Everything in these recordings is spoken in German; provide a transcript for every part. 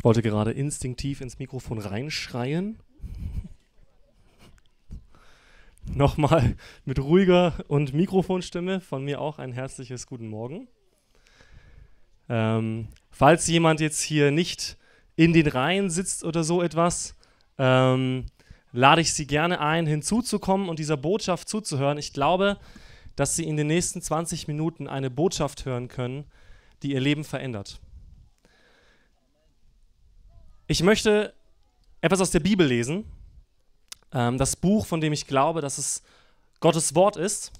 Ich wollte gerade instinktiv ins Mikrofon reinschreien. Nochmal mit ruhiger und Mikrofonstimme von mir auch ein herzliches Guten Morgen. Ähm, falls jemand jetzt hier nicht in den Reihen sitzt oder so etwas, ähm, lade ich Sie gerne ein, hinzuzukommen und dieser Botschaft zuzuhören. Ich glaube, dass Sie in den nächsten 20 Minuten eine Botschaft hören können, die Ihr Leben verändert. Ich möchte etwas aus der Bibel lesen. Ähm, das Buch, von dem ich glaube, dass es Gottes Wort ist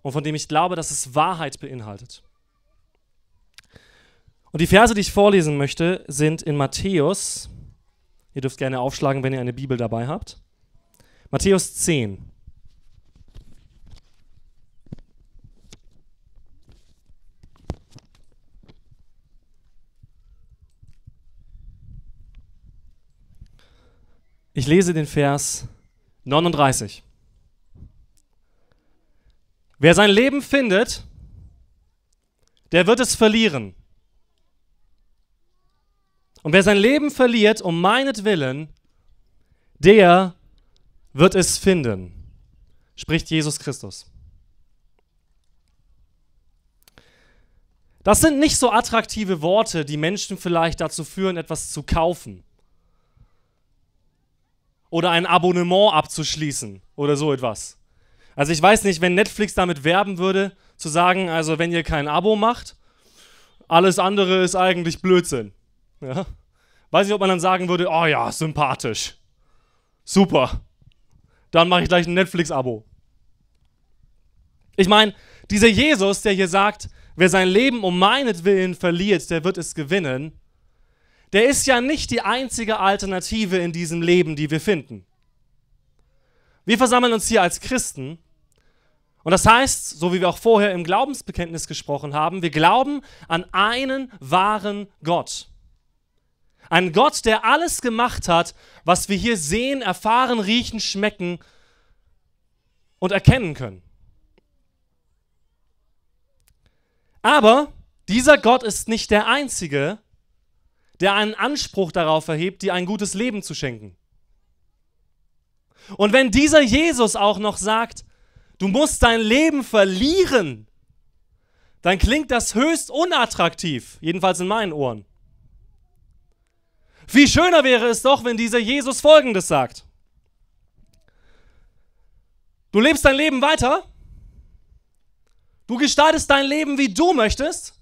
und von dem ich glaube, dass es Wahrheit beinhaltet. Und die Verse, die ich vorlesen möchte, sind in Matthäus. Ihr dürft gerne aufschlagen, wenn ihr eine Bibel dabei habt. Matthäus 10. Ich lese den Vers 39. Wer sein Leben findet, der wird es verlieren. Und wer sein Leben verliert um meinetwillen, der wird es finden, spricht Jesus Christus. Das sind nicht so attraktive Worte, die Menschen vielleicht dazu führen, etwas zu kaufen oder ein Abonnement abzuschließen oder so etwas. Also ich weiß nicht, wenn Netflix damit werben würde, zu sagen, also wenn ihr kein Abo macht, alles andere ist eigentlich Blödsinn. Ja? Weiß nicht, ob man dann sagen würde, oh ja, sympathisch. Super. Dann mache ich gleich ein Netflix-Abo. Ich meine, dieser Jesus, der hier sagt, wer sein Leben um meinetwillen verliert, der wird es gewinnen, der ist ja nicht die einzige Alternative in diesem Leben, die wir finden. Wir versammeln uns hier als Christen. Und das heißt, so wie wir auch vorher im Glaubensbekenntnis gesprochen haben, wir glauben an einen wahren Gott. Ein Gott, der alles gemacht hat, was wir hier sehen, erfahren, riechen, schmecken und erkennen können. Aber dieser Gott ist nicht der Einzige, der der einen Anspruch darauf erhebt, dir ein gutes Leben zu schenken. Und wenn dieser Jesus auch noch sagt, du musst dein Leben verlieren, dann klingt das höchst unattraktiv, jedenfalls in meinen Ohren. Viel schöner wäre es doch, wenn dieser Jesus Folgendes sagt. Du lebst dein Leben weiter, du gestaltest dein Leben, wie du möchtest,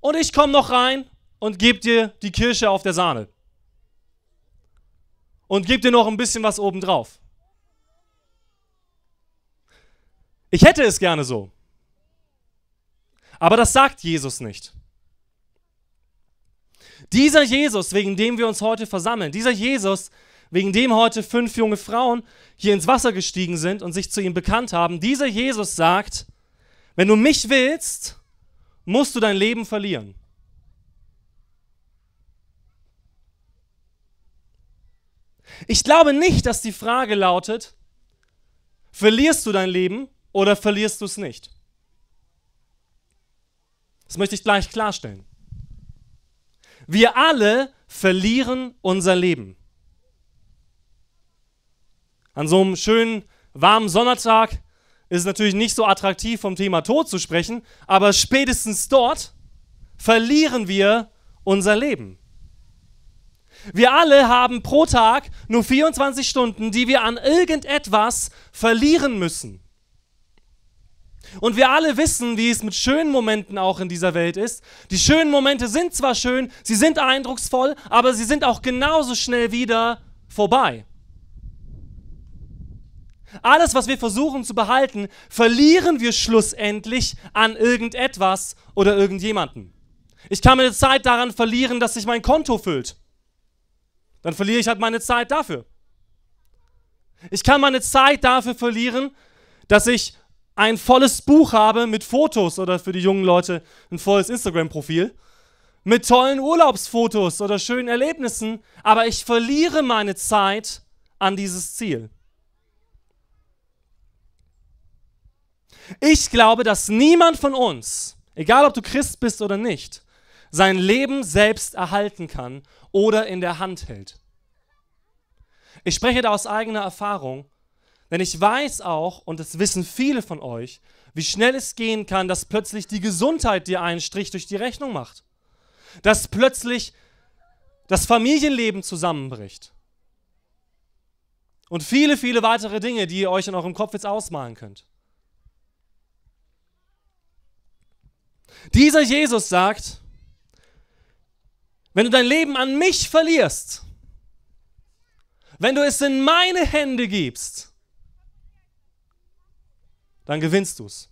und ich komme noch rein und gebe dir die Kirsche auf der Sahne. Und gebe dir noch ein bisschen was obendrauf. Ich hätte es gerne so. Aber das sagt Jesus nicht. Dieser Jesus, wegen dem wir uns heute versammeln, dieser Jesus, wegen dem heute fünf junge Frauen hier ins Wasser gestiegen sind und sich zu ihm bekannt haben, dieser Jesus sagt, wenn du mich willst, musst du dein Leben verlieren. Ich glaube nicht, dass die Frage lautet, verlierst du dein Leben oder verlierst du es nicht? Das möchte ich gleich klarstellen. Wir alle verlieren unser Leben. An so einem schönen, warmen Sonntag ist natürlich nicht so attraktiv, vom Thema Tod zu sprechen, aber spätestens dort verlieren wir unser Leben. Wir alle haben pro Tag nur 24 Stunden, die wir an irgendetwas verlieren müssen. Und wir alle wissen, wie es mit schönen Momenten auch in dieser Welt ist. Die schönen Momente sind zwar schön, sie sind eindrucksvoll, aber sie sind auch genauso schnell wieder vorbei. Alles, was wir versuchen zu behalten, verlieren wir schlussendlich an irgendetwas oder irgendjemanden. Ich kann meine Zeit daran verlieren, dass sich mein Konto füllt. Dann verliere ich halt meine Zeit dafür. Ich kann meine Zeit dafür verlieren, dass ich ein volles Buch habe mit Fotos oder für die jungen Leute ein volles Instagram-Profil mit tollen Urlaubsfotos oder schönen Erlebnissen, aber ich verliere meine Zeit an dieses Ziel. Ich glaube, dass niemand von uns, egal ob du Christ bist oder nicht, sein Leben selbst erhalten kann oder in der Hand hält. Ich spreche da aus eigener Erfahrung, denn ich weiß auch, und das wissen viele von euch, wie schnell es gehen kann, dass plötzlich die Gesundheit dir einen Strich durch die Rechnung macht. Dass plötzlich das Familienleben zusammenbricht. Und viele, viele weitere Dinge, die ihr euch in eurem Kopf jetzt ausmalen könnt. Dieser Jesus sagt, wenn du dein Leben an mich verlierst, wenn du es in meine Hände gibst, dann gewinnst du es.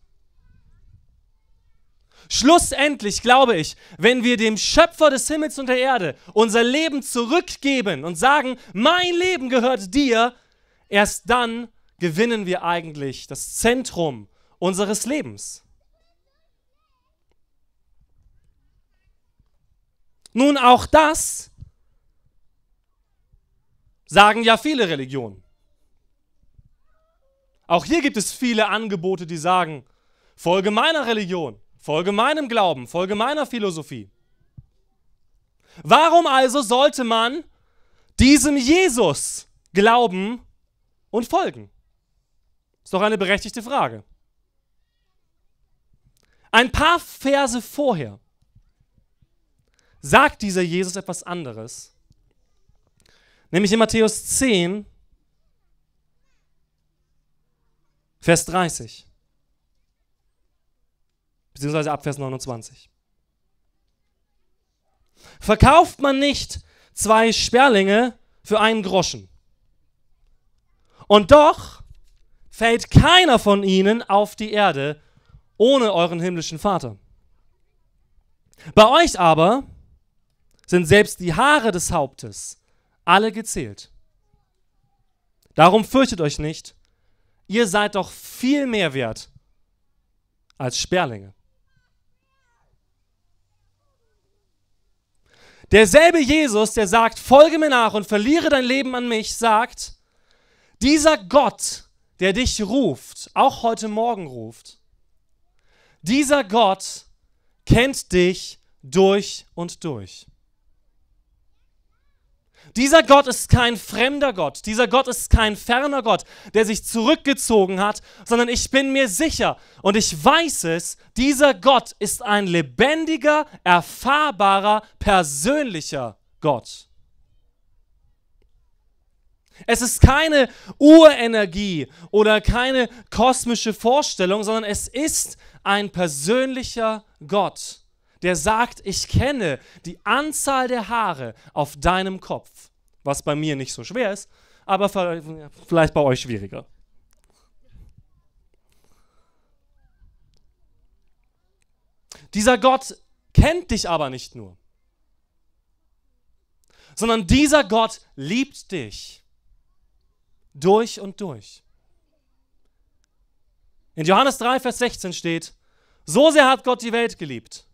Schlussendlich glaube ich, wenn wir dem Schöpfer des Himmels und der Erde unser Leben zurückgeben und sagen, mein Leben gehört dir, erst dann gewinnen wir eigentlich das Zentrum unseres Lebens. Nun, auch das sagen ja viele Religionen. Auch hier gibt es viele Angebote, die sagen, folge meiner Religion, folge meinem Glauben, folge meiner Philosophie. Warum also sollte man diesem Jesus glauben und folgen? Ist doch eine berechtigte Frage. Ein paar Verse vorher sagt dieser Jesus etwas anderes. Nämlich in Matthäus 10, Vers 30, beziehungsweise ab Vers 29. Verkauft man nicht zwei Sperlinge für einen Groschen. Und doch fällt keiner von ihnen auf die Erde ohne euren himmlischen Vater. Bei euch aber sind selbst die Haare des Hauptes alle gezählt. Darum fürchtet euch nicht, ihr seid doch viel mehr wert als Sperlinge. Derselbe Jesus, der sagt, folge mir nach und verliere dein Leben an mich, sagt, dieser Gott, der dich ruft, auch heute Morgen ruft, dieser Gott kennt dich durch und durch. Dieser Gott ist kein fremder Gott, dieser Gott ist kein ferner Gott, der sich zurückgezogen hat, sondern ich bin mir sicher und ich weiß es, dieser Gott ist ein lebendiger, erfahrbarer, persönlicher Gott. Es ist keine Urenergie oder keine kosmische Vorstellung, sondern es ist ein persönlicher Gott der sagt, ich kenne die Anzahl der Haare auf deinem Kopf, was bei mir nicht so schwer ist, aber vielleicht bei euch schwieriger. Dieser Gott kennt dich aber nicht nur, sondern dieser Gott liebt dich durch und durch. In Johannes 3, Vers 16 steht, so sehr hat Gott die Welt geliebt,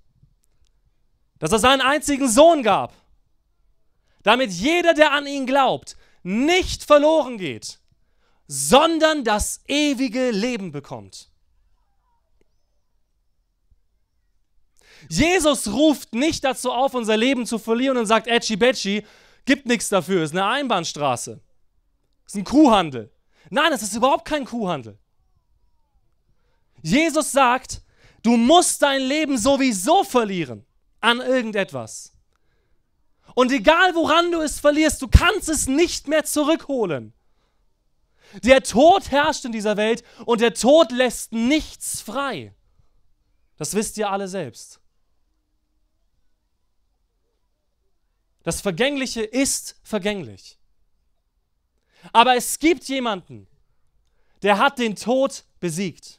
dass er seinen einzigen Sohn gab, damit jeder, der an ihn glaubt, nicht verloren geht, sondern das ewige Leben bekommt. Jesus ruft nicht dazu auf, unser Leben zu verlieren und sagt, Edgy Betschi, gibt nichts dafür, ist eine Einbahnstraße, ist ein Kuhhandel. Nein, es ist überhaupt kein Kuhhandel. Jesus sagt, du musst dein Leben sowieso verlieren an irgendetwas. Und egal woran du es verlierst, du kannst es nicht mehr zurückholen. Der Tod herrscht in dieser Welt und der Tod lässt nichts frei. Das wisst ihr alle selbst. Das Vergängliche ist vergänglich. Aber es gibt jemanden, der hat den Tod besiegt.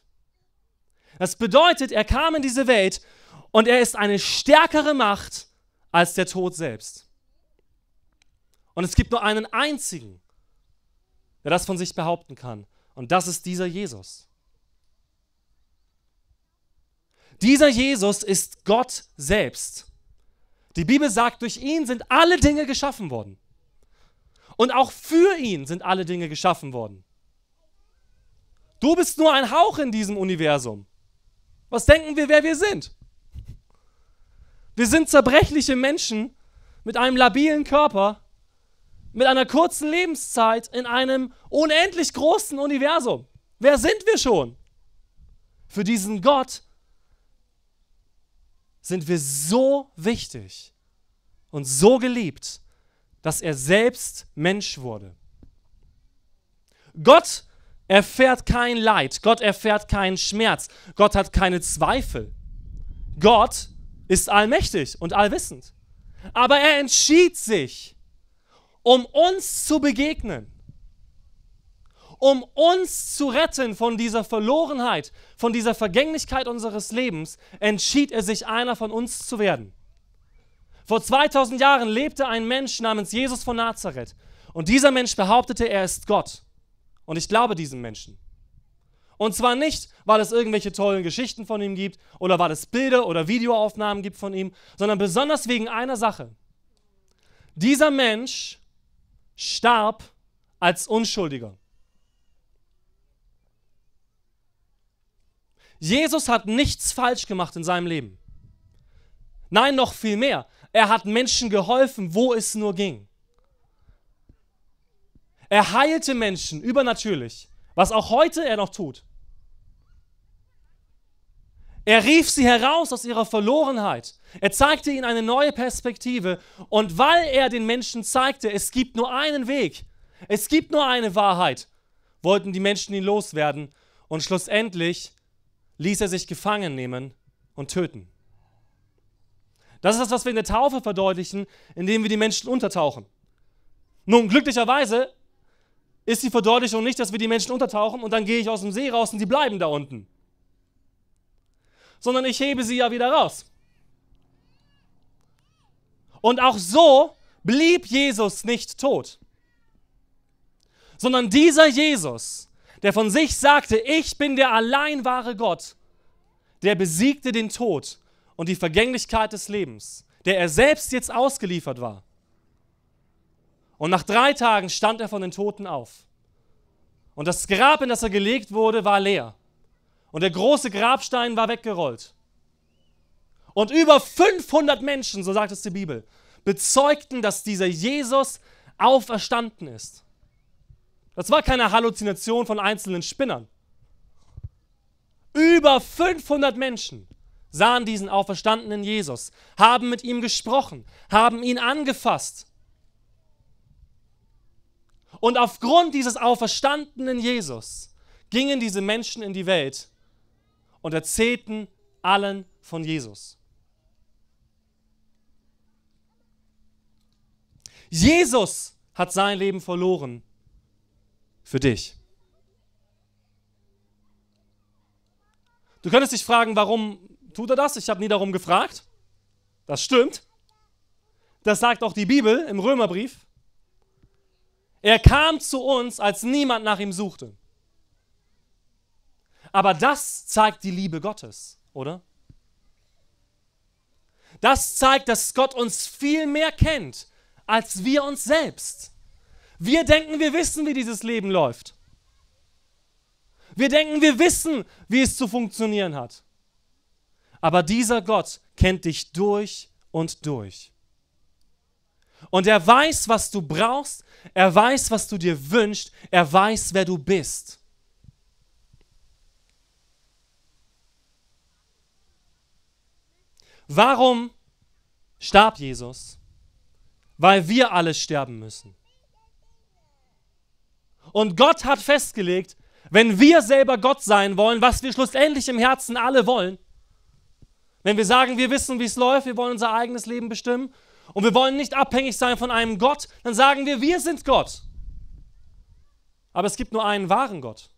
Das bedeutet, er kam in diese Welt und er ist eine stärkere Macht als der Tod selbst. Und es gibt nur einen einzigen, der das von sich behaupten kann. Und das ist dieser Jesus. Dieser Jesus ist Gott selbst. Die Bibel sagt, durch ihn sind alle Dinge geschaffen worden. Und auch für ihn sind alle Dinge geschaffen worden. Du bist nur ein Hauch in diesem Universum. Was denken wir, wer wir sind? Wir sind zerbrechliche Menschen mit einem labilen Körper, mit einer kurzen Lebenszeit in einem unendlich großen Universum. Wer sind wir schon? Für diesen Gott sind wir so wichtig und so geliebt, dass er selbst Mensch wurde. Gott erfährt kein Leid, Gott erfährt keinen Schmerz, Gott hat keine Zweifel. Gott ist allmächtig und allwissend. Aber er entschied sich, um uns zu begegnen, um uns zu retten von dieser Verlorenheit, von dieser Vergänglichkeit unseres Lebens, entschied er sich, einer von uns zu werden. Vor 2000 Jahren lebte ein Mensch namens Jesus von Nazareth. Und dieser Mensch behauptete, er ist Gott. Und ich glaube diesem Menschen. Und zwar nicht, weil es irgendwelche tollen Geschichten von ihm gibt oder weil es Bilder oder Videoaufnahmen gibt von ihm, sondern besonders wegen einer Sache. Dieser Mensch starb als Unschuldiger. Jesus hat nichts falsch gemacht in seinem Leben. Nein, noch viel mehr. Er hat Menschen geholfen, wo es nur ging. Er heilte Menschen übernatürlich, was auch heute er noch tut. Er rief sie heraus aus ihrer Verlorenheit. Er zeigte ihnen eine neue Perspektive. Und weil er den Menschen zeigte, es gibt nur einen Weg, es gibt nur eine Wahrheit, wollten die Menschen ihn loswerden. Und schlussendlich ließ er sich gefangen nehmen und töten. Das ist das, was wir in der Taufe verdeutlichen, indem wir die Menschen untertauchen. Nun, glücklicherweise ist die Verdeutlichung nicht, dass wir die Menschen untertauchen und dann gehe ich aus dem See raus und sie bleiben da unten sondern ich hebe sie ja wieder raus. Und auch so blieb Jesus nicht tot, sondern dieser Jesus, der von sich sagte, ich bin der allein wahre Gott, der besiegte den Tod und die Vergänglichkeit des Lebens, der er selbst jetzt ausgeliefert war. Und nach drei Tagen stand er von den Toten auf. Und das Grab, in das er gelegt wurde, war leer. Und der große Grabstein war weggerollt. Und über 500 Menschen, so sagt es die Bibel, bezeugten, dass dieser Jesus auferstanden ist. Das war keine Halluzination von einzelnen Spinnern. Über 500 Menschen sahen diesen auferstandenen Jesus, haben mit ihm gesprochen, haben ihn angefasst. Und aufgrund dieses auferstandenen Jesus gingen diese Menschen in die Welt und erzählten allen von Jesus. Jesus hat sein Leben verloren für dich. Du könntest dich fragen, warum tut er das? Ich habe nie darum gefragt. Das stimmt. Das sagt auch die Bibel im Römerbrief. Er kam zu uns, als niemand nach ihm suchte. Aber das zeigt die Liebe Gottes, oder? Das zeigt, dass Gott uns viel mehr kennt als wir uns selbst. Wir denken, wir wissen, wie dieses Leben läuft. Wir denken, wir wissen, wie es zu funktionieren hat. Aber dieser Gott kennt dich durch und durch. Und er weiß, was du brauchst, er weiß, was du dir wünschst, er weiß, wer du bist. Warum starb Jesus? Weil wir alle sterben müssen. Und Gott hat festgelegt, wenn wir selber Gott sein wollen, was wir schlussendlich im Herzen alle wollen, wenn wir sagen, wir wissen, wie es läuft, wir wollen unser eigenes Leben bestimmen und wir wollen nicht abhängig sein von einem Gott, dann sagen wir, wir sind Gott. Aber es gibt nur einen wahren Gott.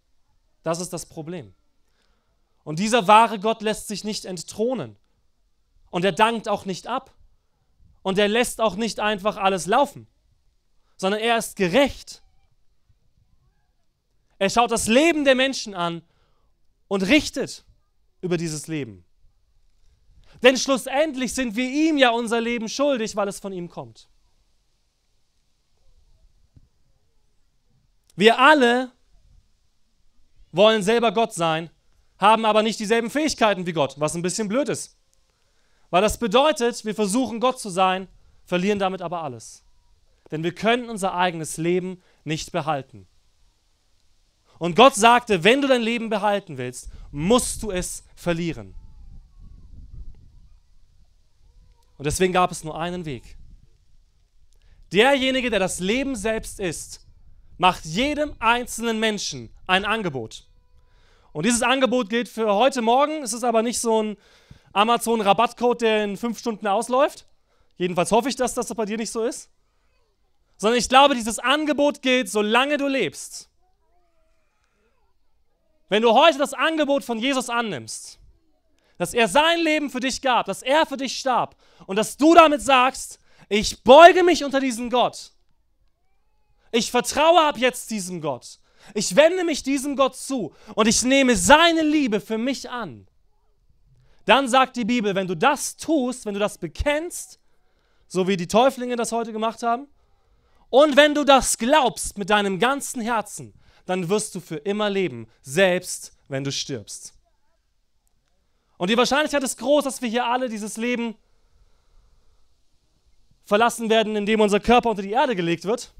Das ist das Problem. Und dieser wahre Gott lässt sich nicht entthronen. Und er dankt auch nicht ab. Und er lässt auch nicht einfach alles laufen, sondern er ist gerecht. Er schaut das Leben der Menschen an und richtet über dieses Leben. Denn schlussendlich sind wir ihm ja unser Leben schuldig, weil es von ihm kommt. Wir alle wollen selber Gott sein, haben aber nicht dieselben Fähigkeiten wie Gott, was ein bisschen blöd ist. Weil das bedeutet, wir versuchen Gott zu sein, verlieren damit aber alles. Denn wir können unser eigenes Leben nicht behalten. Und Gott sagte, wenn du dein Leben behalten willst, musst du es verlieren. Und deswegen gab es nur einen Weg. Derjenige, der das Leben selbst ist, macht jedem einzelnen Menschen ein Angebot. Und dieses Angebot gilt für heute Morgen. Es ist aber nicht so ein Amazon-Rabattcode, der in fünf Stunden ausläuft. Jedenfalls hoffe ich, dass das bei dir nicht so ist. Sondern ich glaube, dieses Angebot gilt, solange du lebst. Wenn du heute das Angebot von Jesus annimmst, dass er sein Leben für dich gab, dass er für dich starb und dass du damit sagst, ich beuge mich unter diesen Gott. Ich vertraue ab jetzt diesem Gott. Ich wende mich diesem Gott zu und ich nehme seine Liebe für mich an. Dann sagt die Bibel, wenn du das tust, wenn du das bekennst, so wie die Täuflinge das heute gemacht haben, und wenn du das glaubst mit deinem ganzen Herzen, dann wirst du für immer leben, selbst wenn du stirbst. Und die Wahrscheinlichkeit ist groß, dass wir hier alle dieses Leben verlassen werden, indem unser Körper unter die Erde gelegt wird.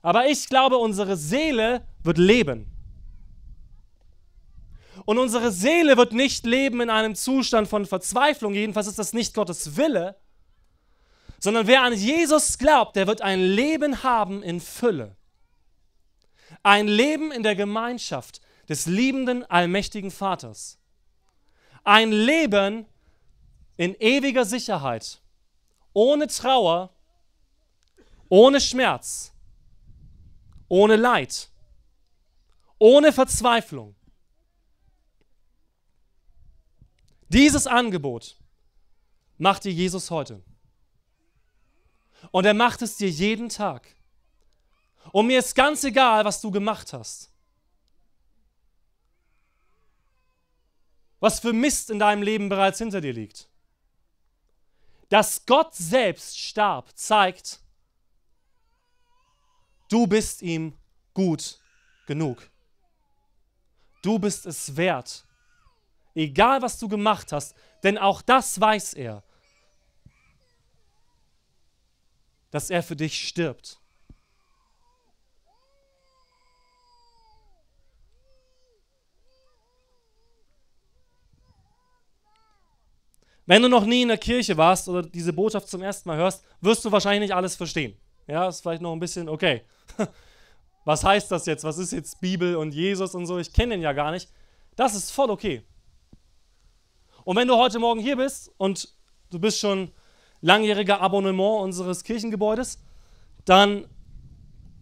Aber ich glaube, unsere Seele wird leben. Und unsere Seele wird nicht leben in einem Zustand von Verzweiflung, jedenfalls ist das nicht Gottes Wille, sondern wer an Jesus glaubt, der wird ein Leben haben in Fülle. Ein Leben in der Gemeinschaft des liebenden, allmächtigen Vaters. Ein Leben in ewiger Sicherheit, ohne Trauer, ohne Schmerz, ohne Leid, ohne Verzweiflung. Dieses Angebot macht dir Jesus heute. Und er macht es dir jeden Tag. Und mir ist ganz egal, was du gemacht hast. Was für Mist in deinem Leben bereits hinter dir liegt. Dass Gott selbst starb, zeigt, du bist ihm gut genug. Du bist es wert, egal was du gemacht hast, denn auch das weiß er, dass er für dich stirbt. Wenn du noch nie in der Kirche warst oder diese Botschaft zum ersten Mal hörst, wirst du wahrscheinlich nicht alles verstehen. Ja, ist vielleicht noch ein bisschen, okay, was heißt das jetzt? Was ist jetzt Bibel und Jesus und so? Ich kenne den ja gar nicht. Das ist voll okay. Und wenn du heute Morgen hier bist und du bist schon langjähriger Abonnement unseres Kirchengebäudes, dann,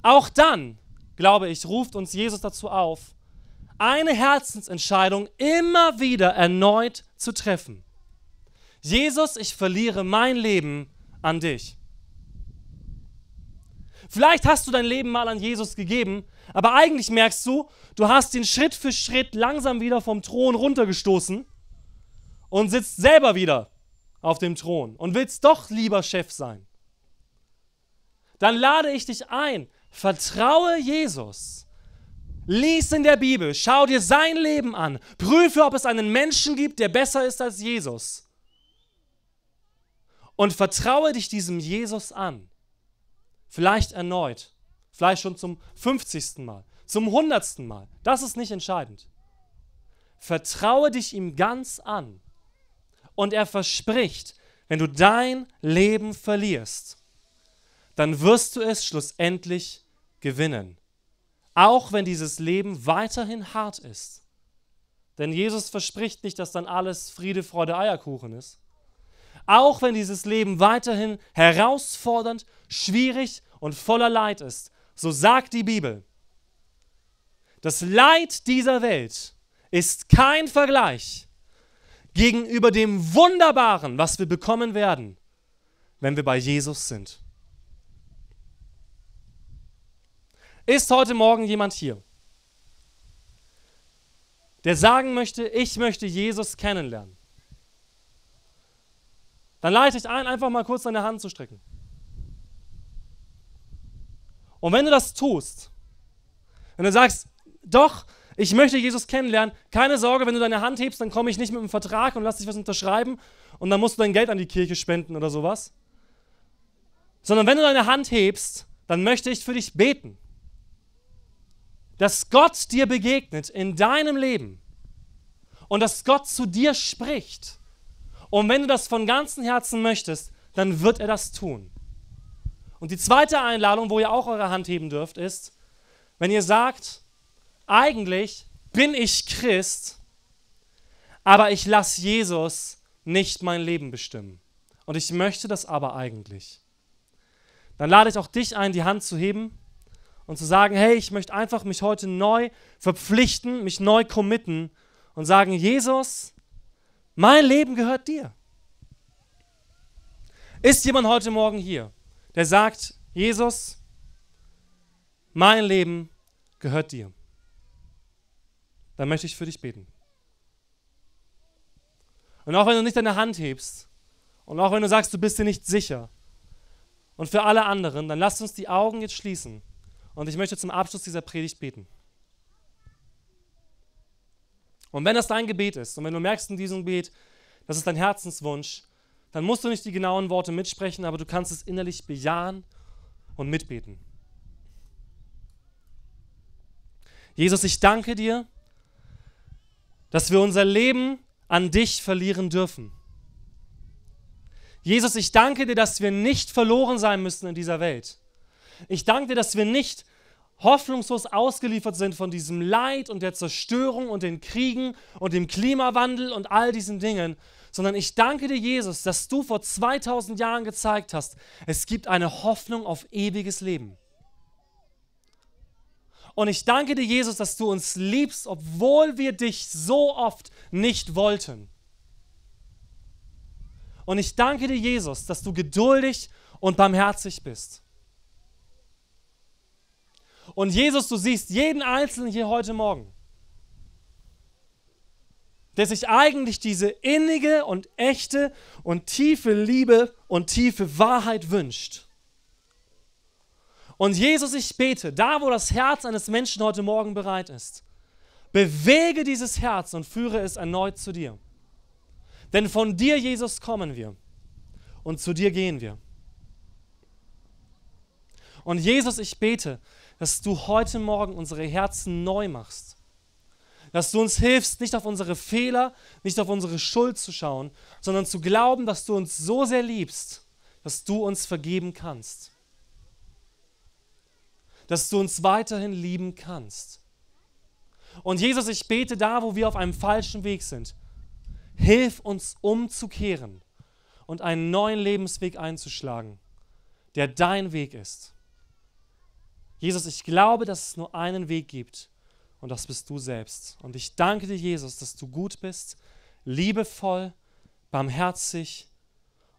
auch dann, glaube ich, ruft uns Jesus dazu auf, eine Herzensentscheidung immer wieder erneut zu treffen. Jesus, ich verliere mein Leben an dich. Vielleicht hast du dein Leben mal an Jesus gegeben, aber eigentlich merkst du, du hast ihn Schritt für Schritt langsam wieder vom Thron runtergestoßen und sitzt selber wieder auf dem Thron und willst doch lieber Chef sein, dann lade ich dich ein, vertraue Jesus. Lies in der Bibel, schau dir sein Leben an, prüfe, ob es einen Menschen gibt, der besser ist als Jesus. Und vertraue dich diesem Jesus an. Vielleicht erneut, vielleicht schon zum 50. Mal, zum 100. Mal. Das ist nicht entscheidend. Vertraue dich ihm ganz an und er verspricht, wenn du dein Leben verlierst, dann wirst du es schlussendlich gewinnen. Auch wenn dieses Leben weiterhin hart ist. Denn Jesus verspricht nicht, dass dann alles Friede, Freude, Eierkuchen ist. Auch wenn dieses Leben weiterhin herausfordernd, schwierig und voller Leid ist, so sagt die Bibel, das Leid dieser Welt ist kein Vergleich gegenüber dem Wunderbaren, was wir bekommen werden, wenn wir bei Jesus sind. Ist heute Morgen jemand hier, der sagen möchte, ich möchte Jesus kennenlernen? Dann leite ich ein, einfach mal kurz deine Hand zu strecken. Und wenn du das tust, wenn du sagst, doch, ich möchte Jesus kennenlernen. Keine Sorge, wenn du deine Hand hebst, dann komme ich nicht mit einem Vertrag und lass dich was unterschreiben und dann musst du dein Geld an die Kirche spenden oder sowas. Sondern wenn du deine Hand hebst, dann möchte ich für dich beten. Dass Gott dir begegnet in deinem Leben und dass Gott zu dir spricht. Und wenn du das von ganzem Herzen möchtest, dann wird er das tun. Und die zweite Einladung, wo ihr auch eure Hand heben dürft, ist, wenn ihr sagt, eigentlich bin ich Christ, aber ich lasse Jesus nicht mein Leben bestimmen. Und ich möchte das aber eigentlich. Dann lade ich auch dich ein, die Hand zu heben und zu sagen, hey, ich möchte einfach mich heute neu verpflichten, mich neu committen und sagen, Jesus, mein Leben gehört dir. Ist jemand heute Morgen hier, der sagt, Jesus, mein Leben gehört dir? dann möchte ich für dich beten. Und auch wenn du nicht deine Hand hebst und auch wenn du sagst, du bist dir nicht sicher und für alle anderen, dann lasst uns die Augen jetzt schließen und ich möchte zum Abschluss dieser Predigt beten. Und wenn das dein Gebet ist und wenn du merkst in diesem Gebet, das ist dein Herzenswunsch, dann musst du nicht die genauen Worte mitsprechen, aber du kannst es innerlich bejahen und mitbeten. Jesus, ich danke dir dass wir unser Leben an dich verlieren dürfen. Jesus, ich danke dir, dass wir nicht verloren sein müssen in dieser Welt. Ich danke dir, dass wir nicht hoffnungslos ausgeliefert sind von diesem Leid und der Zerstörung und den Kriegen und dem Klimawandel und all diesen Dingen, sondern ich danke dir, Jesus, dass du vor 2000 Jahren gezeigt hast, es gibt eine Hoffnung auf ewiges Leben. Und ich danke dir, Jesus, dass du uns liebst, obwohl wir dich so oft nicht wollten. Und ich danke dir, Jesus, dass du geduldig und barmherzig bist. Und Jesus, du siehst jeden Einzelnen hier heute Morgen, der sich eigentlich diese innige und echte und tiefe Liebe und tiefe Wahrheit wünscht. Und Jesus, ich bete, da wo das Herz eines Menschen heute Morgen bereit ist, bewege dieses Herz und führe es erneut zu dir. Denn von dir, Jesus, kommen wir und zu dir gehen wir. Und Jesus, ich bete, dass du heute Morgen unsere Herzen neu machst. Dass du uns hilfst, nicht auf unsere Fehler, nicht auf unsere Schuld zu schauen, sondern zu glauben, dass du uns so sehr liebst, dass du uns vergeben kannst dass du uns weiterhin lieben kannst. Und Jesus, ich bete da, wo wir auf einem falschen Weg sind. Hilf uns umzukehren und einen neuen Lebensweg einzuschlagen, der dein Weg ist. Jesus, ich glaube, dass es nur einen Weg gibt und das bist du selbst. Und ich danke dir, Jesus, dass du gut bist, liebevoll, barmherzig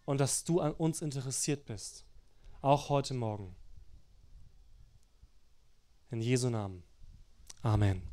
und dass du an uns interessiert bist, auch heute Morgen. In Jesu Namen. Amen.